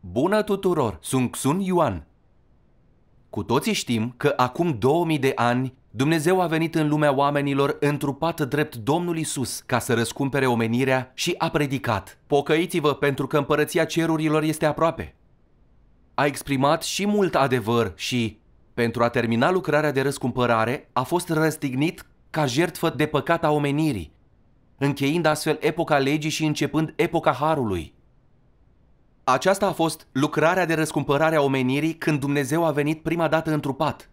Bună tuturor! Sunt Xun Yuan. Cu toții știm că acum 2000 de ani Dumnezeu a venit în lumea oamenilor întrupat drept Domnul Isus ca să răscumpere omenirea și a predicat. Pocăiți-vă pentru că împărăția cerurilor este aproape. A exprimat și mult adevăr și, pentru a termina lucrarea de răscumpărare, a fost răstignit ca jertfă de păcat a omenirii, încheind astfel epoca legii și începând epoca harului. Aceasta a fost lucrarea de răscumpărare a omenirii când Dumnezeu a venit prima dată întrupat.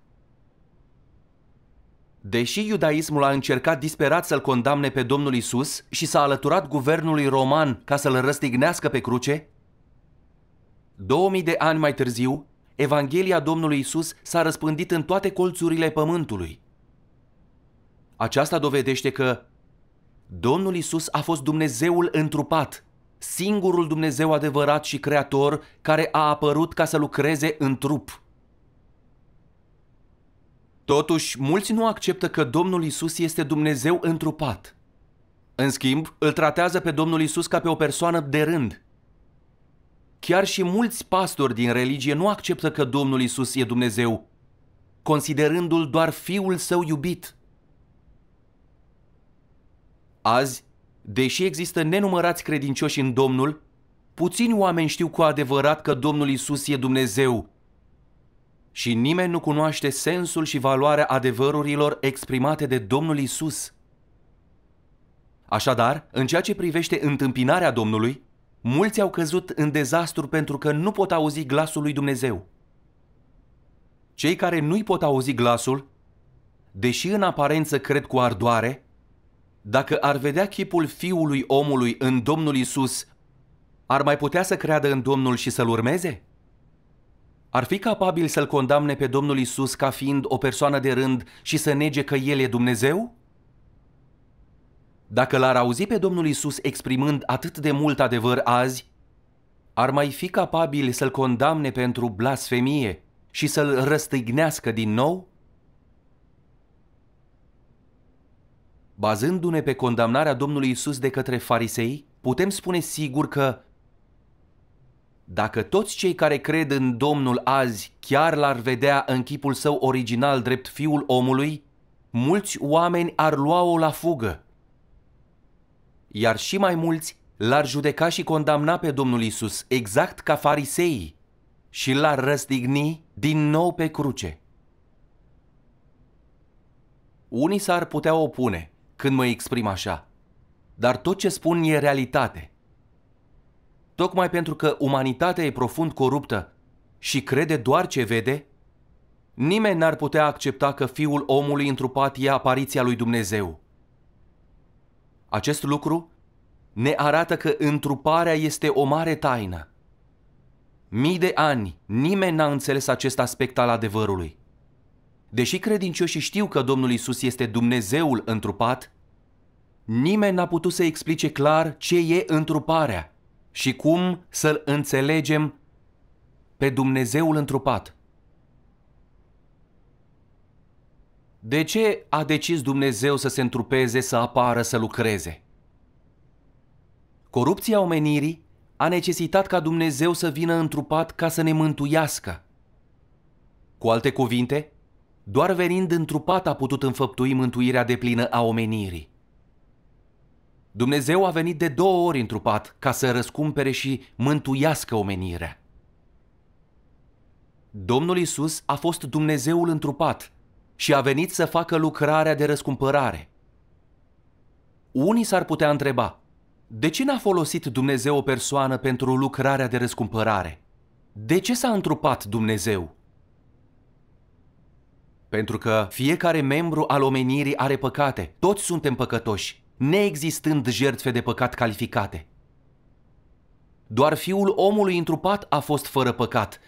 Deși iudaismul a încercat disperat să-l condamne pe Domnul Isus și s-a alăturat guvernului roman ca să-l răstignească pe cruce, 2000 de ani mai târziu, Evanghelia Domnului Isus s-a răspândit în toate colțurile pământului. Aceasta dovedește că Domnul Isus a fost Dumnezeul întrupat, singurul Dumnezeu adevărat și creator care a apărut ca să lucreze în trup. Totuși, mulți nu acceptă că Domnul Isus este Dumnezeu întrupat. În schimb, îl tratează pe Domnul Isus ca pe o persoană de rând. Chiar și mulți pastori din religie nu acceptă că Domnul Isus e Dumnezeu, considerându-l doar fiul său iubit – Azi, deși există nenumărați credincioși în Domnul, puțini oameni știu cu adevărat că Domnul Isus e Dumnezeu. Și nimeni nu cunoaște sensul și valoarea adevărurilor exprimate de Domnul Isus. Așadar, în ceea ce privește întâmpinarea Domnului, mulți au căzut în dezastru pentru că nu pot auzi glasul lui Dumnezeu. Cei care nu-i pot auzi glasul, deși în aparență cred cu ardoare, dacă ar vedea chipul fiului omului în Domnul Isus, ar mai putea să creadă în Domnul și să-l urmeze? Ar fi capabil să-l condamne pe Domnul Isus ca fiind o persoană de rând și să nege că el e Dumnezeu? Dacă l-ar auzi pe Domnul Isus exprimând atât de mult adevăr azi, ar mai fi capabil să-l condamne pentru blasfemie și să-l răstignească din nou? bazându-ne pe condamnarea Domnului Isus de către farisei, putem spune sigur că dacă toți cei care cred în Domnul azi chiar l-ar vedea în chipul său original drept fiul omului, mulți oameni ar lua-o la fugă. Iar și mai mulți l-ar judeca și condamna pe Domnul Isus, exact ca fariseii, și l-ar răstigni din nou pe cruce. Unii s-ar putea opune – când mă exprim așa, dar tot ce spun e realitate. Tocmai pentru că umanitatea e profund coruptă și crede doar ce vede, nimeni n-ar putea accepta că fiul omului întrupat e apariția lui Dumnezeu. Acest lucru ne arată că întruparea este o mare taină. Mii de ani nimeni n-a înțeles acest aspect al adevărului. Deși credincioșii știu că Domnul Isus este Dumnezeul întrupat, nimeni n-a putut să explice clar ce e întruparea și cum să-L înțelegem pe Dumnezeul întrupat. De ce a decis Dumnezeu să se întrupeze, să apară, să lucreze? Corupția omenirii a necesitat ca Dumnezeu să vină întrupat ca să ne mântuiască. Cu alte cuvinte, doar venind întrupat a putut înfăptui mântuirea deplină a omenirii. Dumnezeu a venit de două ori întrupat ca să răscumpere și mântuiască omenirea. Domnul Isus a fost Dumnezeul întrupat și a venit să facă lucrarea de răscumpărare. Unii s-ar putea întreba, de ce n-a folosit Dumnezeu o persoană pentru lucrarea de răscumpărare? De ce s-a întrupat Dumnezeu? Pentru că fiecare membru al omenirii are păcate. Toți suntem păcătoși, neexistând jertfe de păcat calificate. Doar fiul omului întrupat a fost fără păcat,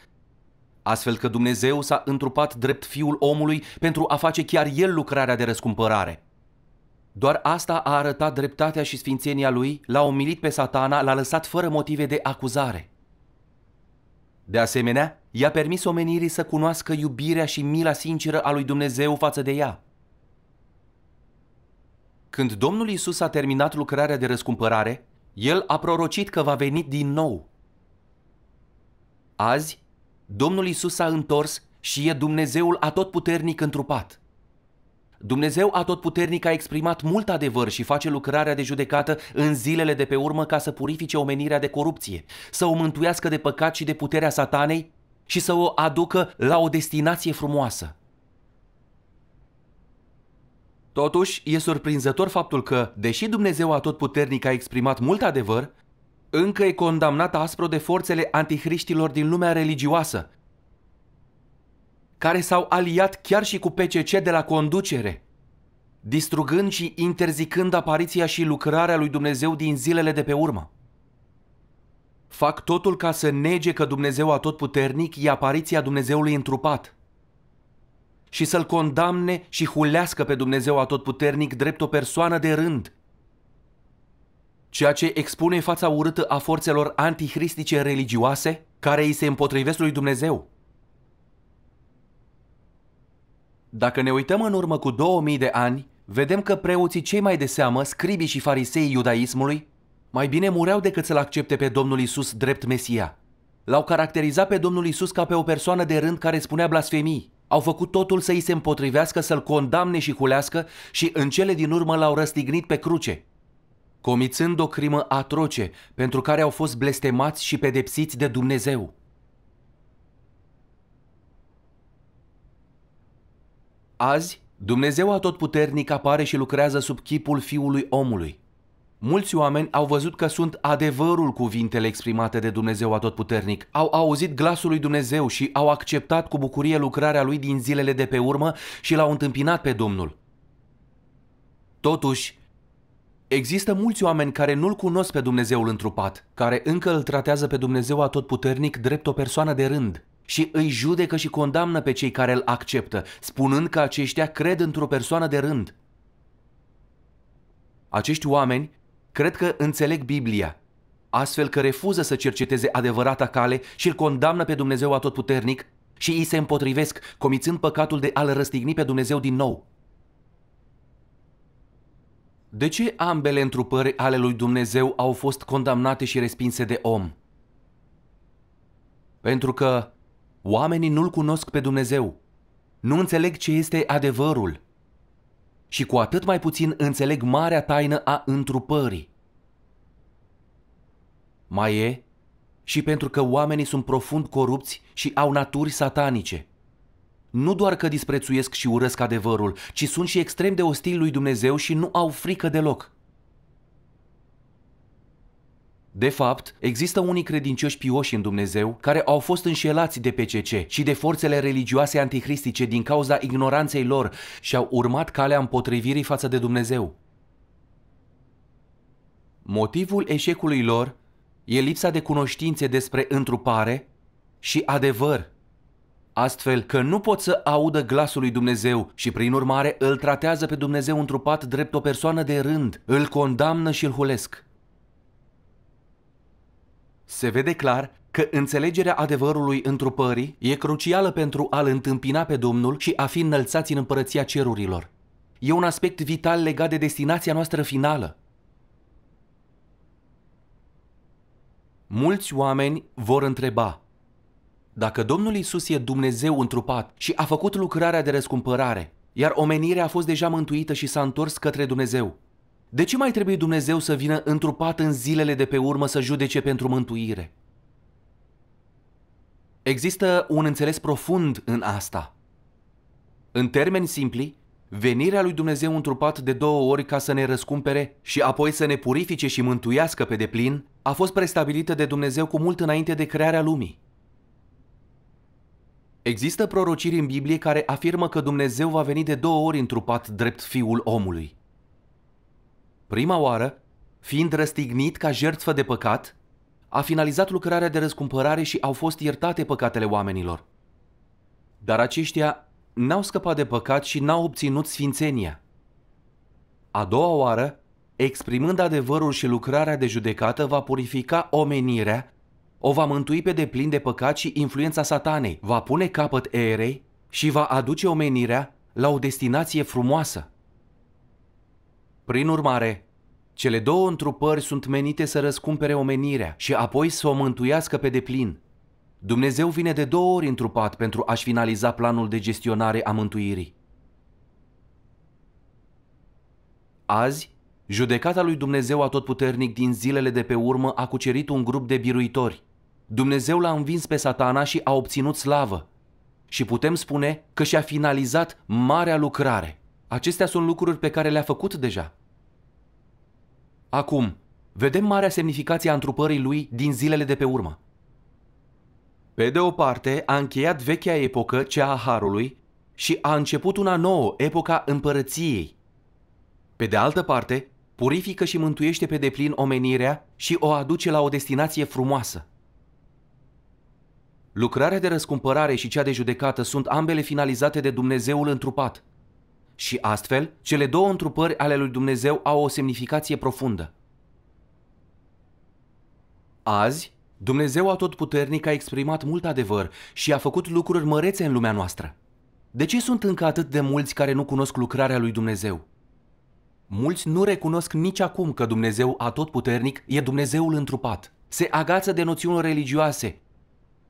astfel că Dumnezeu s-a întrupat drept fiul omului pentru a face chiar el lucrarea de răscumpărare. Doar asta a arătat dreptatea și sfințenia lui, l-a omilit pe satana, l-a lăsat fără motive de acuzare. De asemenea, i-a permis omenirii să cunoască iubirea și mila sinceră a lui Dumnezeu față de ea. Când Domnul Isus a terminat lucrarea de răscumpărare, el a prorocit că va veni din nou. Azi, Domnul Isus s-a întors și e Dumnezeul atotputernic întrupat – Dumnezeu Atotputernic a exprimat mult adevăr și face lucrarea de judecată în zilele de pe urmă ca să purifice omenirea de corupție, să o mântuiască de păcat și de puterea satanei și să o aducă la o destinație frumoasă. Totuși, e surprinzător faptul că, deși Dumnezeu Atotputernic a exprimat mult adevăr, încă e condamnat aspro de forțele antihriștilor din lumea religioasă, care s-au aliat chiar și cu PCC de la conducere, distrugând și interzicând apariția și lucrarea lui Dumnezeu din zilele de pe urmă. Fac totul ca să nege că Dumnezeu atotputernic e apariția Dumnezeului întrupat și să-L condamne și hulească pe Dumnezeu atotputernic drept o persoană de rând, ceea ce expune fața urâtă a forțelor antihristice religioase care îi se împotrivesc lui Dumnezeu. Dacă ne uităm în urmă cu 2000 de ani, vedem că preoții cei mai de seamă, scribii și farisei iudaismului, mai bine mureau decât să-L accepte pe Domnul Isus drept Mesia. L-au caracterizat pe Domnul Isus ca pe o persoană de rând care spunea blasfemii. Au făcut totul să îi se împotrivească, să-L condamne și hulească și în cele din urmă L-au răstignit pe cruce, comițând o crimă atroce pentru care au fost blestemați și pedepsiți de Dumnezeu. Azi, Dumnezeu Atotputernic apare și lucrează sub chipul Fiului Omului. Mulți oameni au văzut că sunt adevărul cuvintele exprimate de Dumnezeu Atotputernic, au auzit glasul lui Dumnezeu și au acceptat cu bucurie lucrarea lui din zilele de pe urmă și l-au întâmpinat pe Domnul. Totuși, există mulți oameni care nu-L cunosc pe Dumnezeul întrupat, care încă îl tratează pe Dumnezeu Atotputernic drept o persoană de rând, și îi judecă și condamnă pe cei care îl acceptă, spunând că aceștia cred într-o persoană de rând. Acești oameni cred că înțeleg Biblia, astfel că refuză să cerceteze adevărata cale și îl condamnă pe Dumnezeu atotputernic și îi se împotrivesc, comițând păcatul de a-L răstigni pe Dumnezeu din nou. De ce ambele întrupări ale lui Dumnezeu au fost condamnate și respinse de om? Pentru că Oamenii nu-L cunosc pe Dumnezeu, nu înțeleg ce este adevărul și cu atât mai puțin înțeleg marea taină a întrupării. Mai e și pentru că oamenii sunt profund corupți și au naturi satanice. Nu doar că disprețuiesc și urăsc adevărul, ci sunt și extrem de ostili lui Dumnezeu și nu au frică deloc. De fapt, există unii credincioși pioși în Dumnezeu care au fost înșelați de PCC și de forțele religioase anticristice din cauza ignoranței lor și au urmat calea împotrivirii față de Dumnezeu. Motivul eșecului lor e lipsa de cunoștințe despre întrupare și adevăr, astfel că nu pot să audă glasul lui Dumnezeu și prin urmare îl tratează pe Dumnezeu întrupat drept o persoană de rând, îl condamnă și îl hulesc se vede clar că înțelegerea adevărului întrupării e crucială pentru a-L întâmpina pe Domnul și a fi înălțați în împărăția cerurilor. E un aspect vital legat de destinația noastră finală. Mulți oameni vor întreba, dacă Domnul Isus e Dumnezeu întrupat și a făcut lucrarea de răscumpărare, iar omenirea a fost deja mântuită și s-a întors către Dumnezeu, de ce mai trebuie Dumnezeu să vină întrupat în zilele de pe urmă să judece pentru mântuire? Există un înțeles profund în asta. În termeni simpli, venirea lui Dumnezeu întrupat de două ori ca să ne răscumpere și apoi să ne purifice și mântuiască pe deplin, a fost prestabilită de Dumnezeu cu mult înainte de crearea lumii. Există prorociri în Biblie care afirmă că Dumnezeu va veni de două ori întrupat drept fiul omului prima oară, fiind răstignit ca jertfă de păcat, a finalizat lucrarea de răscumpărare și au fost iertate păcatele oamenilor. Dar aceștia n-au scăpat de păcat și n-au obținut sfințenia. A doua oară, exprimând adevărul și lucrarea de judecată, va purifica omenirea, o va mântui pe deplin de păcat și influența satanei, va pune capăt erei și va aduce omenirea la o destinație frumoasă. Prin urmare, cele două întrupări sunt menite să răscumpere omenirea și apoi să o mântuiască pe deplin. Dumnezeu vine de două ori întrupat pentru a-și finaliza planul de gestionare a mântuirii. Azi, judecata lui Dumnezeu Atotputernic din zilele de pe urmă a cucerit un grup de biruitori. Dumnezeu l-a învins pe satana și a obținut slavă. Și putem spune că și-a finalizat marea lucrare. Acestea sunt lucruri pe care le-a făcut deja. Acum, vedem marea semnificație a întrupării lui din zilele de pe urmă. Pe de o parte, a încheiat vechea epocă, cea a Harului, și a început una nouă, epoca împărăției. Pe de altă parte, purifică și mântuiește pe deplin omenirea și o aduce la o destinație frumoasă. Lucrarea de răscumpărare și cea de judecată sunt ambele finalizate de Dumnezeul întrupat – și astfel, cele două întrupări ale lui Dumnezeu au o semnificație profundă. Azi, Dumnezeu Atotputernic a exprimat mult adevăr și a făcut lucruri mărețe în lumea noastră. De ce sunt încă atât de mulți care nu cunosc lucrarea lui Dumnezeu? Mulți nu recunosc nici acum că Dumnezeu Atotputernic e Dumnezeul întrupat. Se agață de noțiuni religioase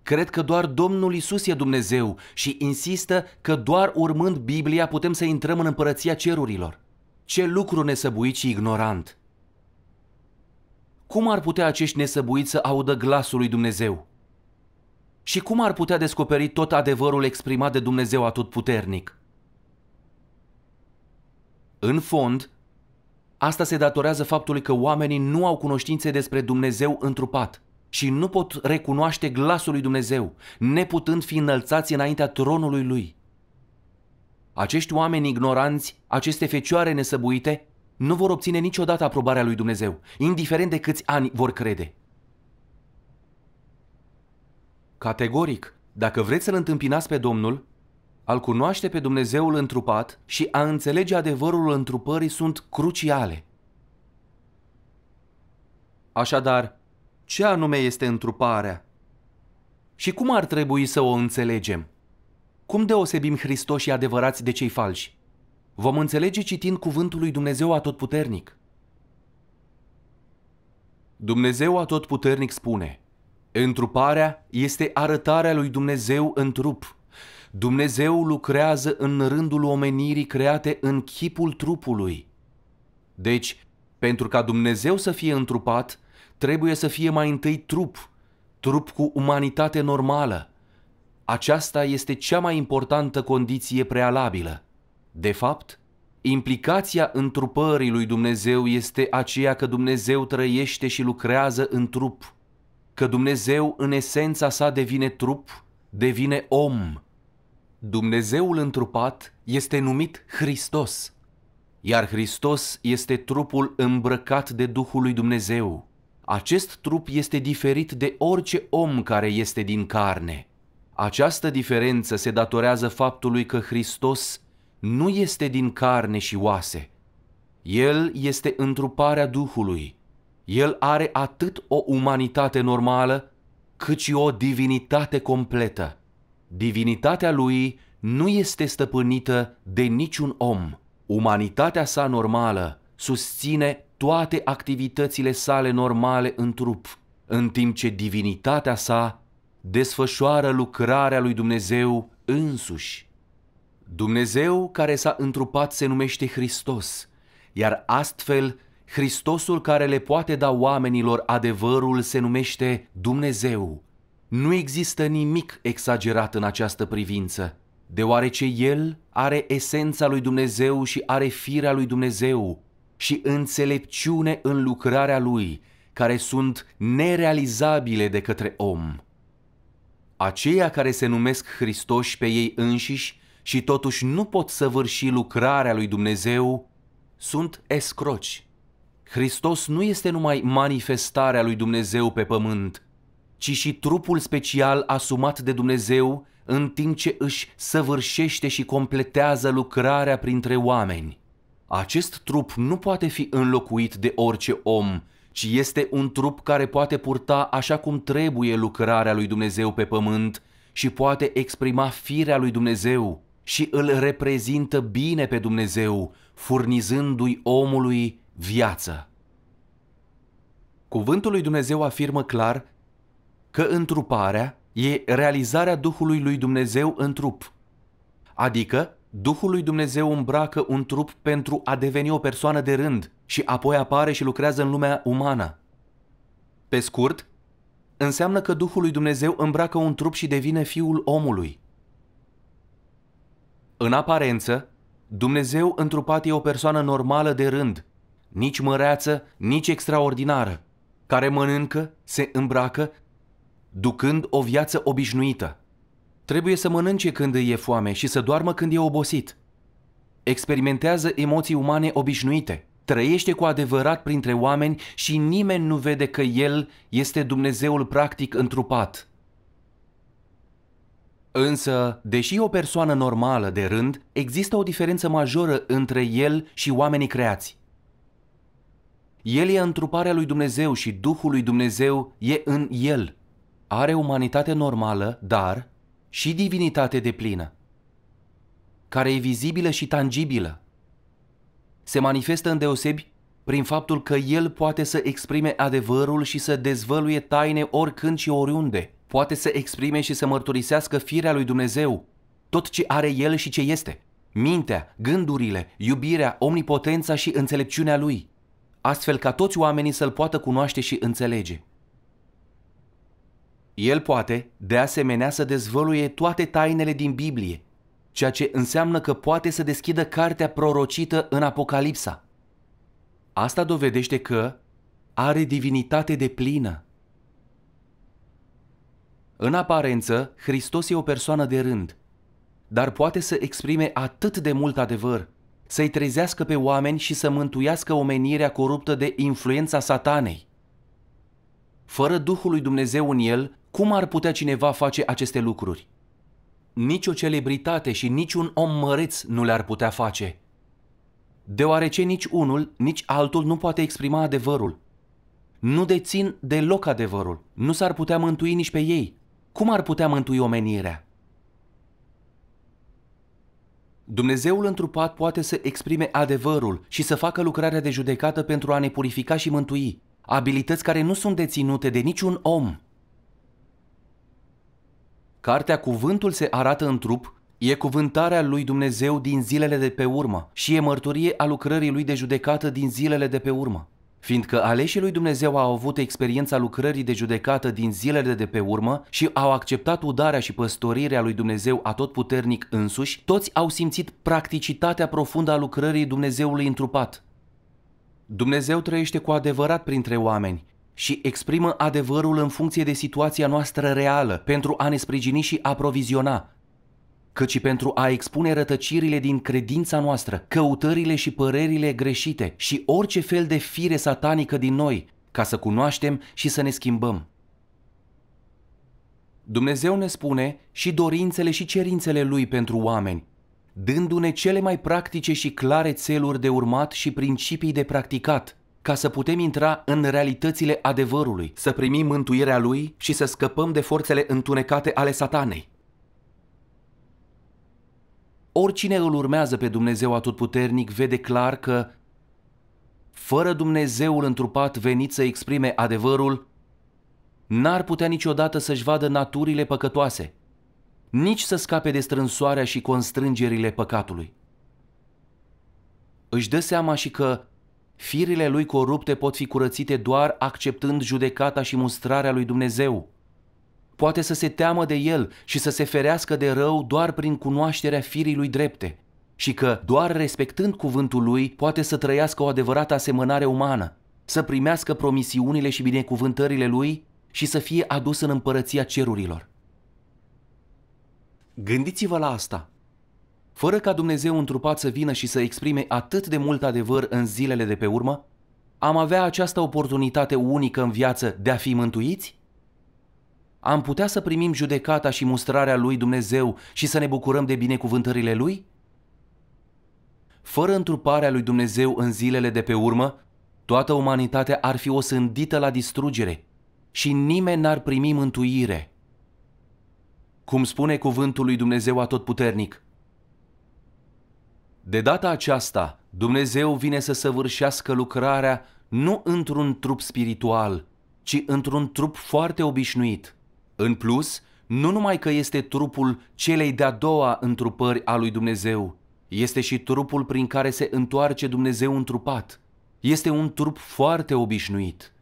Cred că doar Domnul Isus e Dumnezeu și insistă că doar urmând Biblia putem să intrăm în împărăția cerurilor. Ce lucru nesăbuit și ignorant! Cum ar putea acești nesăbuiți să audă glasul lui Dumnezeu? Și cum ar putea descoperi tot adevărul exprimat de Dumnezeu atotputernic? În fond, asta se datorează faptului că oamenii nu au cunoștințe despre Dumnezeu întrupat – și nu pot recunoaște glasul lui Dumnezeu, neputând fi înălțați înaintea tronului lui. Acești oameni ignoranți, aceste fecioare nesăbuite, nu vor obține niciodată aprobarea lui Dumnezeu, indiferent de câți ani vor crede. Categoric, dacă vreți să-L întâmpinați pe Domnul, al cunoaște pe Dumnezeul întrupat și a înțelege adevărul întrupării sunt cruciale. Așadar, ce anume este întruparea și cum ar trebui să o înțelegem. Cum deosebim Hristoși adevărați de cei falși? Vom înțelege citind cuvântul lui Dumnezeu Atotputernic. Dumnezeu Atotputernic spune, Întruparea este arătarea lui Dumnezeu în trup. Dumnezeu lucrează în rândul omenirii create în chipul trupului. Deci, pentru ca Dumnezeu să fie întrupat, trebuie să fie mai întâi trup, trup cu umanitate normală. Aceasta este cea mai importantă condiție prealabilă. De fapt, implicația întrupării lui Dumnezeu este aceea că Dumnezeu trăiește și lucrează în trup, că Dumnezeu în esența sa devine trup, devine om. Dumnezeul întrupat este numit Hristos, iar Hristos este trupul îmbrăcat de Duhul lui Dumnezeu. Acest trup este diferit de orice om care este din carne. Această diferență se datorează faptului că Hristos nu este din carne și oase. El este întruparea Duhului. El are atât o umanitate normală, cât și o divinitate completă. Divinitatea lui nu este stăpânită de niciun om. Umanitatea sa normală susține toate activitățile sale normale în trup, în timp ce divinitatea sa desfășoară lucrarea lui Dumnezeu însuși. Dumnezeu care s-a întrupat se numește Hristos, iar astfel Hristosul care le poate da oamenilor adevărul se numește Dumnezeu. Nu există nimic exagerat în această privință, deoarece El are esența lui Dumnezeu și are firea lui Dumnezeu, și înțelepciune în lucrarea lui, care sunt nerealizabile de către om. Aceia care se numesc Hristoși pe ei înșiși și totuși nu pot săvârși lucrarea lui Dumnezeu, sunt escroci. Hristos nu este numai manifestarea lui Dumnezeu pe pământ, ci și trupul special asumat de Dumnezeu în timp ce își săvârșește și completează lucrarea printre oameni. Acest trup nu poate fi înlocuit de orice om, ci este un trup care poate purta așa cum trebuie lucrarea lui Dumnezeu pe pământ și poate exprima firea lui Dumnezeu și îl reprezintă bine pe Dumnezeu, furnizându-i omului viață. Cuvântul lui Dumnezeu afirmă clar că întruparea e realizarea Duhului lui Dumnezeu în trup, adică Duhul lui Dumnezeu îmbracă un trup pentru a deveni o persoană de rând și apoi apare și lucrează în lumea umană. Pe scurt, înseamnă că Duhul lui Dumnezeu îmbracă un trup și devine fiul omului. În aparență, Dumnezeu întrupat e o persoană normală de rând, nici măreață, nici extraordinară, care mănâncă, se îmbracă, ducând o viață obișnuită. Trebuie să mănânce când îi e foame și să doarmă când e obosit. Experimentează emoții umane obișnuite. Trăiește cu adevărat printre oameni și nimeni nu vede că el este Dumnezeul practic întrupat. Însă, deși o persoană normală de rând, există o diferență majoră între el și oamenii creați. El e întruparea lui Dumnezeu și Duhul lui Dumnezeu e în el. Are umanitate normală, dar și divinitate de plină, care e vizibilă și tangibilă. Se manifestă îndeosebi prin faptul că El poate să exprime adevărul și să dezvăluie taine oricând și oriunde. Poate să exprime și să mărturisească firea lui Dumnezeu, tot ce are El și ce este. Mintea, gândurile, iubirea, omnipotența și înțelepciunea Lui, astfel ca toți oamenii să-L poată cunoaște și înțelege. El poate, de asemenea, să dezvăluie toate tainele din Biblie, ceea ce înseamnă că poate să deschidă cartea prorocită în Apocalipsa. Asta dovedește că are divinitate de plină. În aparență, Hristos e o persoană de rând, dar poate să exprime atât de mult adevăr, să-i trezească pe oameni și să mântuiască omenirea coruptă de influența satanei. Fără Duhul lui Dumnezeu în el, cum ar putea cineva face aceste lucruri? Nici o celebritate și nici un om măreț nu le-ar putea face. Deoarece nici unul, nici altul nu poate exprima adevărul. Nu dețin deloc adevărul. Nu s-ar putea mântui nici pe ei. Cum ar putea mântui omenirea? Dumnezeul întrupat poate să exprime adevărul și să facă lucrarea de judecată pentru a ne purifica și mântui, abilități care nu sunt deținute de niciun om. Cartea Cuvântul se arată în trup, e cuvântarea lui Dumnezeu din zilele de pe urmă și e mărturie a lucrării lui de judecată din zilele de pe urmă. Fiindcă aleșii lui Dumnezeu au avut experiența lucrării de judecată din zilele de pe urmă și au acceptat udarea și păstorirea lui Dumnezeu atotputernic însuși, toți au simțit practicitatea profundă a lucrării Dumnezeului întrupat. Dumnezeu trăiește cu adevărat printre oameni și exprimă adevărul în funcție de situația noastră reală pentru a ne sprijini și aproviziona, cât și pentru a expune rătăcirile din credința noastră, căutările și părerile greșite și orice fel de fire satanică din noi, ca să cunoaștem și să ne schimbăm. Dumnezeu ne spune și dorințele și cerințele Lui pentru oameni, dându-ne cele mai practice și clare țeluri de urmat și principii de practicat – ca să putem intra în realitățile adevărului, să primim mântuirea Lui și să scăpăm de forțele întunecate ale satanei. Oricine îl urmează pe Dumnezeu Atotputernic vede clar că, fără Dumnezeul întrupat venit să exprime adevărul, n-ar putea niciodată să-și vadă naturile păcătoase, nici să scape de strânsoarea și constrângerile păcatului. Își dă seama și că Firile lui corupte pot fi curățite doar acceptând judecata și mustrarea lui Dumnezeu. Poate să se teamă de el și să se ferească de rău doar prin cunoașterea firii lui drepte și că doar respectând cuvântul lui poate să trăiască o adevărată asemănare umană, să primească promisiunile și binecuvântările lui și să fie adus în împărăția cerurilor. Gândiți-vă la asta fără ca Dumnezeu întrupat să vină și să exprime atât de mult adevăr în zilele de pe urmă, am avea această oportunitate unică în viață de a fi mântuiți? Am putea să primim judecata și mustrarea lui Dumnezeu și să ne bucurăm de binecuvântările lui? Fără întruparea lui Dumnezeu în zilele de pe urmă, toată umanitatea ar fi osândită la distrugere și nimeni n-ar primi mântuire. Cum spune cuvântul lui Dumnezeu atotputernic, de data aceasta, Dumnezeu vine să săvârșească lucrarea nu într-un trup spiritual, ci într-un trup foarte obișnuit. În plus, nu numai că este trupul celei de-a doua întrupări a lui Dumnezeu, este și trupul prin care se întoarce Dumnezeu întrupat. Este un trup foarte obișnuit.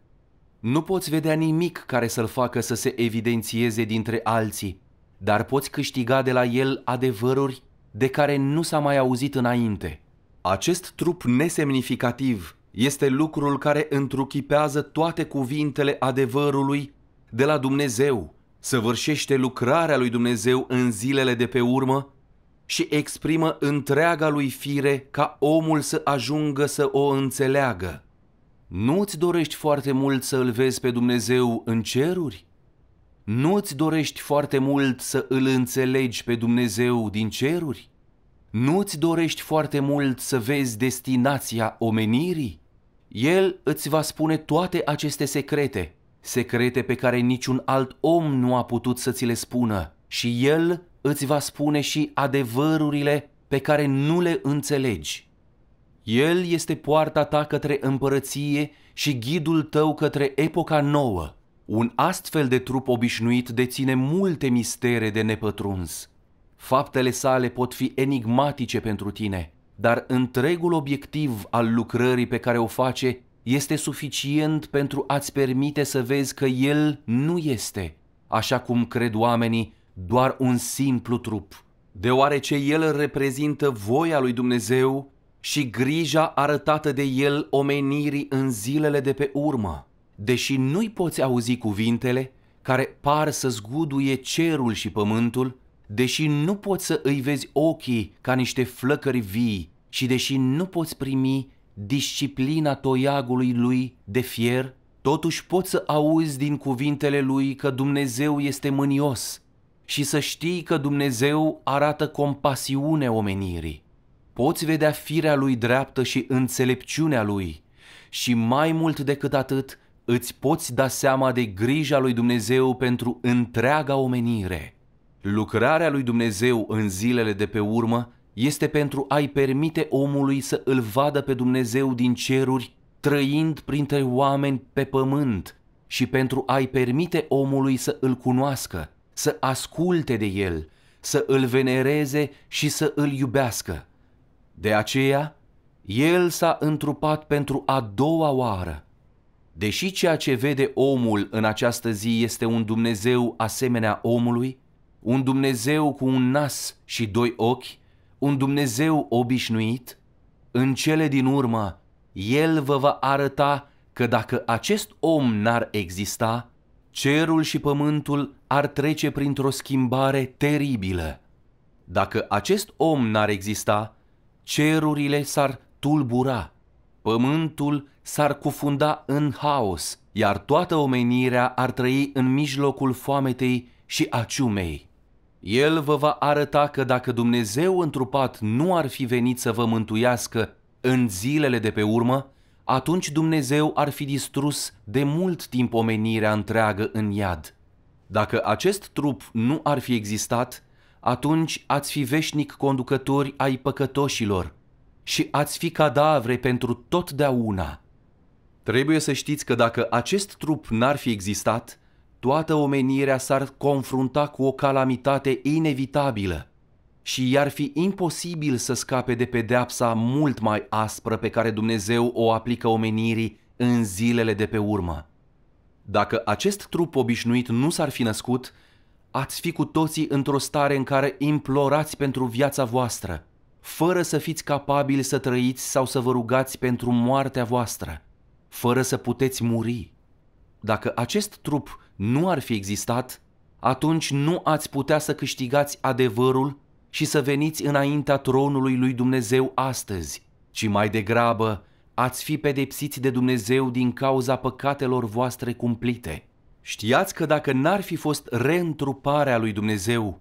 Nu poți vedea nimic care să-l facă să se evidențieze dintre alții, dar poți câștiga de la el adevăruri de care nu s-a mai auzit înainte. Acest trup nesemnificativ este lucrul care întruchipează toate cuvintele adevărului de la Dumnezeu, săvârșește lucrarea lui Dumnezeu în zilele de pe urmă și exprimă întreaga lui fire ca omul să ajungă să o înțeleagă. Nu-ți dorești foarte mult să-L vezi pe Dumnezeu în ceruri? Nu îți dorești foarte mult să îl înțelegi pe Dumnezeu din ceruri? Nu îți dorești foarte mult să vezi destinația omenirii? El îți va spune toate aceste secrete, secrete pe care niciun alt om nu a putut să ți le spună, și El îți va spune și adevărurile pe care nu le înțelegi. El este poarta ta către împărăție și ghidul tău către epoca nouă. Un astfel de trup obișnuit deține multe mistere de nepătruns. Faptele sale pot fi enigmatice pentru tine, dar întregul obiectiv al lucrării pe care o face este suficient pentru a-ți permite să vezi că el nu este, așa cum cred oamenii, doar un simplu trup, deoarece el reprezintă voia lui Dumnezeu și grija arătată de el omenirii în zilele de pe urmă deși nu-i poți auzi cuvintele care par să zguduie cerul și pământul, deși nu poți să îi vezi ochii ca niște flăcări vii și deși nu poți primi disciplina toiagului lui de fier, totuși poți să auzi din cuvintele lui că Dumnezeu este mânios și să știi că Dumnezeu arată compasiune omenirii. Poți vedea firea lui dreaptă și înțelepciunea lui și mai mult decât atât îți poți da seama de grija lui Dumnezeu pentru întreaga omenire. Lucrarea lui Dumnezeu în zilele de pe urmă este pentru a-i permite omului să îl vadă pe Dumnezeu din ceruri, trăind printre oameni pe pământ, și pentru a-i permite omului să îl cunoască, să asculte de el, să îl venereze și să îl iubească. De aceea, el s-a întrupat pentru a doua oară Deși ceea ce vede omul în această zi este un Dumnezeu asemenea omului, un Dumnezeu cu un nas și doi ochi, un Dumnezeu obișnuit, în cele din urmă, El vă va arăta că dacă acest om n-ar exista, cerul și pământul ar trece printr-o schimbare teribilă. Dacă acest om n-ar exista, cerurile s-ar tulbura Pământul s-ar cufunda în haos, iar toată omenirea ar trăi în mijlocul foametei și a ciumei. El vă va arăta că dacă Dumnezeu întrupat nu ar fi venit să vă mântuiască în zilele de pe urmă, atunci Dumnezeu ar fi distrus de mult timp omenirea întreagă în iad. Dacă acest trup nu ar fi existat, atunci ați fi veșnic conducători ai păcătoșilor – și ați fi cadavre pentru totdeauna. Trebuie să știți că dacă acest trup n-ar fi existat, toată omenirea s-ar confrunta cu o calamitate inevitabilă și i-ar fi imposibil să scape de pedeapsa mult mai aspră pe care Dumnezeu o aplică omenirii în zilele de pe urmă. Dacă acest trup obișnuit nu s-ar fi născut, ați fi cu toții într-o stare în care implorați pentru viața voastră – fără să fiți capabili să trăiți sau să vă rugați pentru moartea voastră, fără să puteți muri. Dacă acest trup nu ar fi existat, atunci nu ați putea să câștigați adevărul și să veniți înaintea tronului lui Dumnezeu astăzi, ci mai degrabă ați fi pedepsiți de Dumnezeu din cauza păcatelor voastre cumplite. Știați că dacă n-ar fi fost reîntruparea lui Dumnezeu,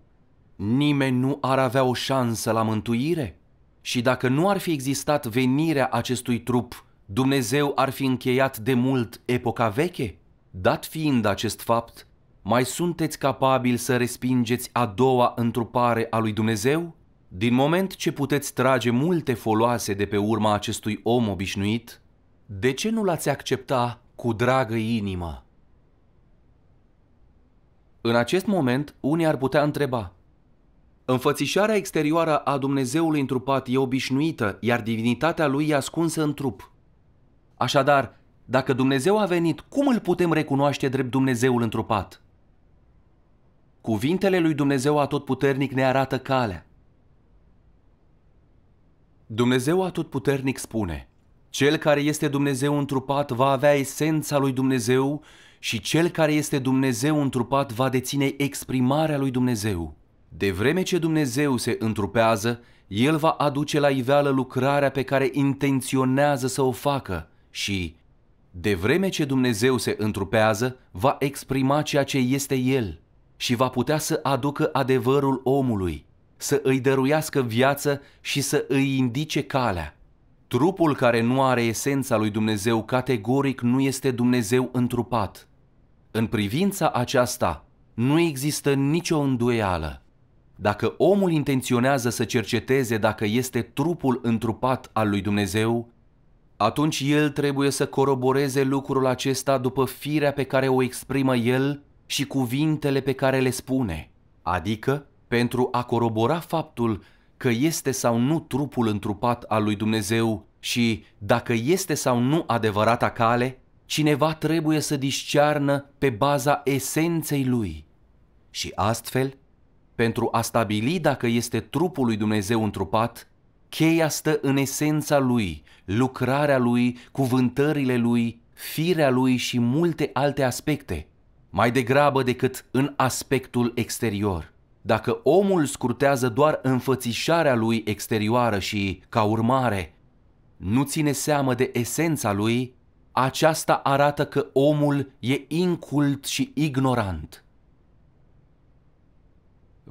nimeni nu ar avea o șansă la mântuire? Și dacă nu ar fi existat venirea acestui trup, Dumnezeu ar fi încheiat de mult epoca veche? Dat fiind acest fapt, mai sunteți capabili să respingeți a doua întrupare a lui Dumnezeu? Din moment ce puteți trage multe foloase de pe urma acestui om obișnuit, de ce nu l-ați accepta cu dragă inimă? În acest moment, unii ar putea întreba – Înfățișarea exterioară a Dumnezeului întrupat e obișnuită, iar divinitatea lui e ascunsă în trup. Așadar, dacă Dumnezeu a venit, cum îl putem recunoaște drept Dumnezeul întrupat? Cuvintele lui Dumnezeu atotputernic ne arată calea. Dumnezeu atotputernic spune, Cel care este Dumnezeu întrupat va avea esența lui Dumnezeu și cel care este Dumnezeu întrupat va deține exprimarea lui Dumnezeu. De vreme ce Dumnezeu se întrupează, El va aduce la iveală lucrarea pe care intenționează să o facă și, de vreme ce Dumnezeu se întrupează, va exprima ceea ce este El și va putea să aducă adevărul omului, să îi dăruiască viață și să îi indice calea. Trupul care nu are esența lui Dumnezeu categoric nu este Dumnezeu întrupat. În privința aceasta, nu există nicio îndoială. Dacă omul intenționează să cerceteze dacă este trupul întrupat al lui Dumnezeu, atunci el trebuie să coroboreze lucrul acesta după firea pe care o exprimă el și cuvintele pe care le spune, adică pentru a corobora faptul că este sau nu trupul întrupat al lui Dumnezeu și dacă este sau nu adevărata cale, cineva trebuie să discearnă pe baza esenței lui. Și astfel, pentru a stabili dacă este trupul lui Dumnezeu întrupat, cheia stă în esența lui, lucrarea lui, cuvântările lui, firea lui și multe alte aspecte, mai degrabă decât în aspectul exterior. Dacă omul scurtează doar înfățișarea lui exterioară și, ca urmare, nu ține seamă de esența lui, aceasta arată că omul e incult și ignorant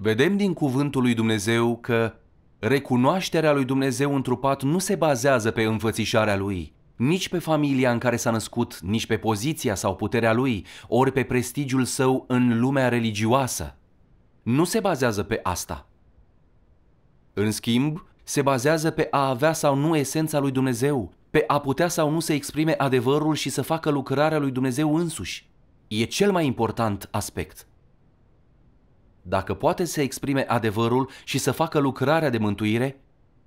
vedem din cuvântul lui Dumnezeu că recunoașterea lui Dumnezeu întrupat nu se bazează pe înfățișarea lui, nici pe familia în care s-a născut, nici pe poziția sau puterea lui, ori pe prestigiul său în lumea religioasă. Nu se bazează pe asta. În schimb, se bazează pe a avea sau nu esența lui Dumnezeu, pe a putea sau nu să exprime adevărul și să facă lucrarea lui Dumnezeu însuși. E cel mai important aspect dacă poate să exprime adevărul și să facă lucrarea de mântuire,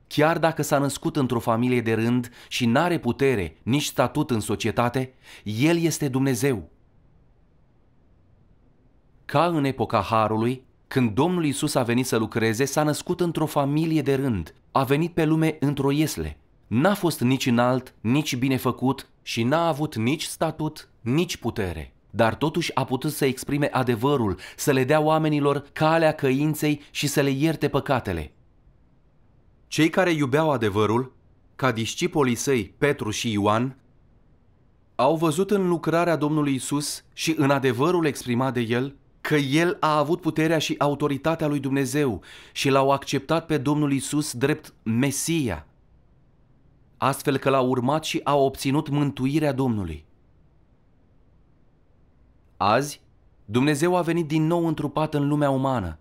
chiar dacă s-a născut într-o familie de rând și n-are putere nici statut în societate, el este Dumnezeu. Ca în epoca Harului, când Domnul Isus a venit să lucreze, s-a născut într-o familie de rând, a venit pe lume într-o iesle. N-a fost nici înalt, nici binefăcut și n-a avut nici statut, nici putere dar totuși a putut să exprime adevărul, să le dea oamenilor calea căinței și să le ierte păcatele. Cei care iubeau adevărul, ca discipolii săi Petru și Ioan, au văzut în lucrarea Domnului Isus și în adevărul exprimat de el că el a avut puterea și autoritatea lui Dumnezeu și l-au acceptat pe Domnul Isus drept Mesia, astfel că l-au urmat și au obținut mântuirea Domnului. Azi, Dumnezeu a venit din nou întrupat în lumea umană.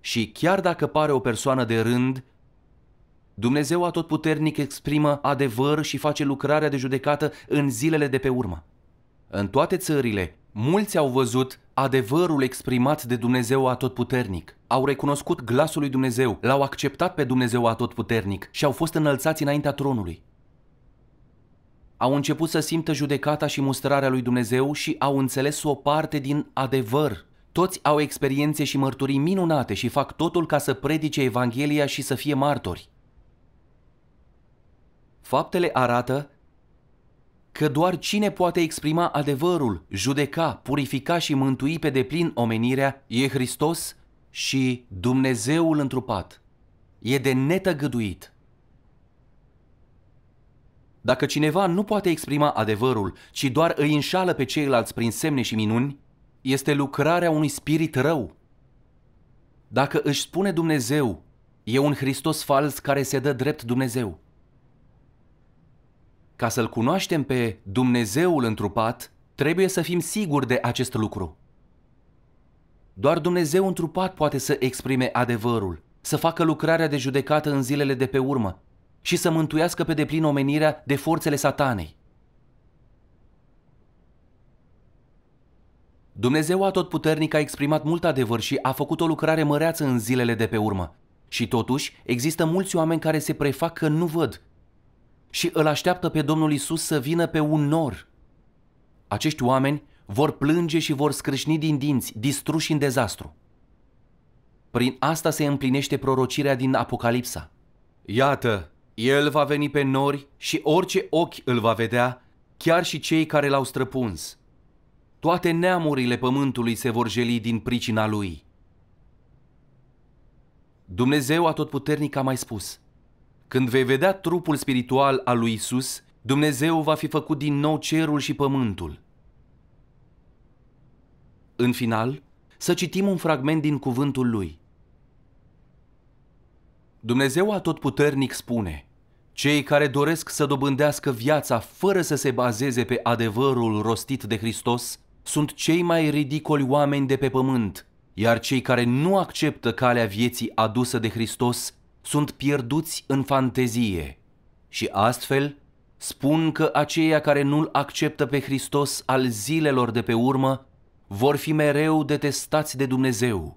Și chiar dacă pare o persoană de rând, Dumnezeu atotputernic exprimă adevăr și face lucrarea de judecată în zilele de pe urmă. În toate țările, mulți au văzut adevărul exprimat de Dumnezeu atotputernic. Au recunoscut glasul lui Dumnezeu, l-au acceptat pe Dumnezeu atotputernic și au fost înălțați înaintea tronului au început să simtă judecata și mustrarea lui Dumnezeu și au înțeles o parte din adevăr. Toți au experiențe și mărturii minunate și fac totul ca să predice Evanghelia și să fie martori. Faptele arată că doar cine poate exprima adevărul, judeca, purifica și mântui pe deplin omenirea e Hristos și Dumnezeul întrupat. E de netăgăduit. Dacă cineva nu poate exprima adevărul, ci doar îi înșală pe ceilalți prin semne și minuni, este lucrarea unui spirit rău. Dacă își spune Dumnezeu, e un Hristos fals care se dă drept Dumnezeu. Ca să-L cunoaștem pe Dumnezeul întrupat, trebuie să fim siguri de acest lucru. Doar Dumnezeu întrupat poate să exprime adevărul, să facă lucrarea de judecată în zilele de pe urmă, și să mântuiască pe deplin omenirea de forțele satanei. Dumnezeu Atotputernic a exprimat mult adevăr și a făcut o lucrare măreață în zilele de pe urmă. Și totuși, există mulți oameni care se prefac că nu văd și îl așteaptă pe Domnul Isus să vină pe un nor. Acești oameni vor plânge și vor scrâșni din dinți, distruși în dezastru. Prin asta se împlinește prorocirea din Apocalipsa. Iată, el va veni pe nori și orice ochi îl va vedea, chiar și cei care l-au străpuns. Toate neamurile pământului se vor jeli din pricina lui. Dumnezeu Atotputernic a mai spus, Când vei vedea trupul spiritual al lui Isus, Dumnezeu va fi făcut din nou cerul și pământul. În final, să citim un fragment din cuvântul lui. Dumnezeu Atotputernic spune – cei care doresc să dobândească viața fără să se bazeze pe adevărul rostit de Hristos sunt cei mai ridicoli oameni de pe pământ, iar cei care nu acceptă calea vieții adusă de Hristos sunt pierduți în fantezie. Și astfel, spun că aceia care nu-L acceptă pe Hristos al zilelor de pe urmă vor fi mereu detestați de Dumnezeu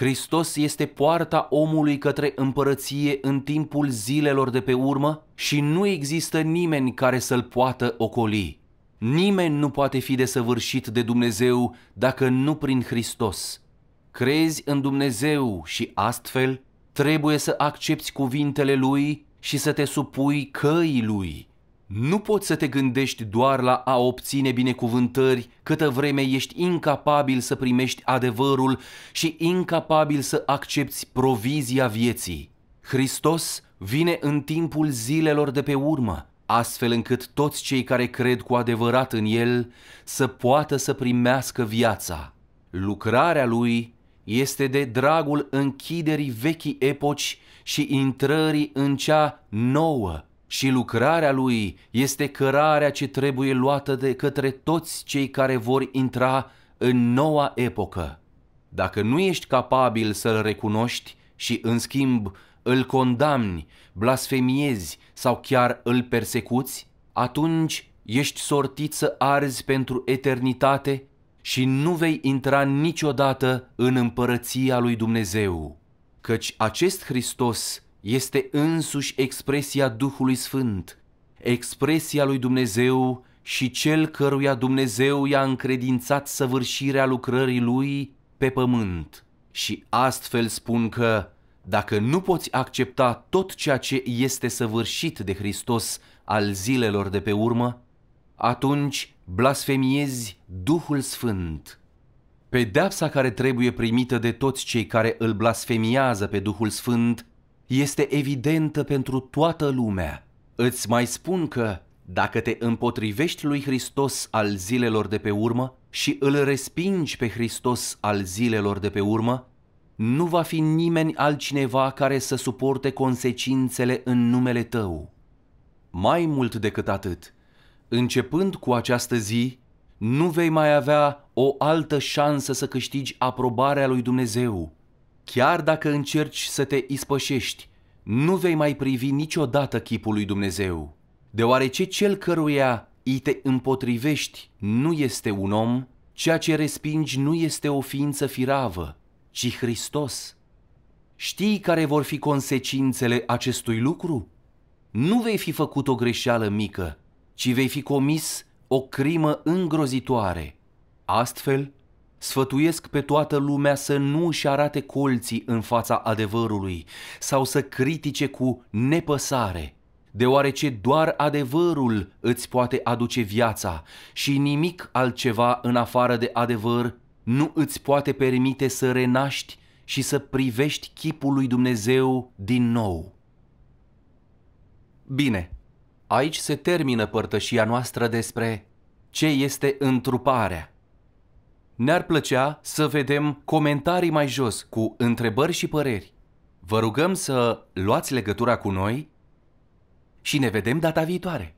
Hristos este poarta omului către împărăție în timpul zilelor de pe urmă și nu există nimeni care să-l poată ocoli. Nimeni nu poate fi desăvârșit de Dumnezeu dacă nu prin Hristos. Crezi în Dumnezeu și astfel trebuie să accepti cuvintele Lui și să te supui căii Lui. Nu poți să te gândești doar la a obține binecuvântări câtă vreme ești incapabil să primești adevărul și incapabil să accepti provizia vieții. Hristos vine în timpul zilelor de pe urmă, astfel încât toți cei care cred cu adevărat în El să poată să primească viața. Lucrarea Lui este de dragul închiderii vechii epoci și intrării în cea nouă și lucrarea lui este cărarea ce trebuie luată de către toți cei care vor intra în noua epocă. Dacă nu ești capabil să-l recunoști și, în schimb, îl condamni, blasfemiezi sau chiar îl persecuți, atunci ești sortit să arzi pentru eternitate și nu vei intra niciodată în împărăția lui Dumnezeu. Căci acest Hristos este însuși expresia Duhului Sfânt, expresia lui Dumnezeu și cel căruia Dumnezeu i-a încredințat săvârșirea lucrării lui pe pământ. Și astfel spun că, dacă nu poți accepta tot ceea ce este săvârșit de Hristos al zilelor de pe urmă, atunci blasfemiezi Duhul Sfânt. Pedeapsa care trebuie primită de toți cei care îl blasfemiază pe Duhul Sfânt este evidentă pentru toată lumea. Îți mai spun că, dacă te împotrivești lui Hristos al zilelor de pe urmă și îl respingi pe Hristos al zilelor de pe urmă, nu va fi nimeni altcineva care să suporte consecințele în numele tău. Mai mult decât atât, începând cu această zi, nu vei mai avea o altă șansă să câștigi aprobarea lui Dumnezeu, Chiar dacă încerci să te ispășești, nu vei mai privi niciodată chipul lui Dumnezeu, deoarece cel căruia îi te împotrivești nu este un om, ceea ce respingi nu este o ființă firavă, ci Hristos. Știi care vor fi consecințele acestui lucru? Nu vei fi făcut o greșeală mică, ci vei fi comis o crimă îngrozitoare. Astfel, Sfătuiesc pe toată lumea să nu își arate colții în fața adevărului sau să critique cu nepăsare, deoarece doar adevărul îți poate aduce viața și nimic altceva în afară de adevăr nu îți poate permite să renaști și să privești chipul lui Dumnezeu din nou. Bine, aici se termină părtășia noastră despre ce este întruparea. Ne-ar plăcea să vedem comentarii mai jos cu întrebări și păreri. Vă rugăm să luați legătura cu noi și ne vedem data viitoare!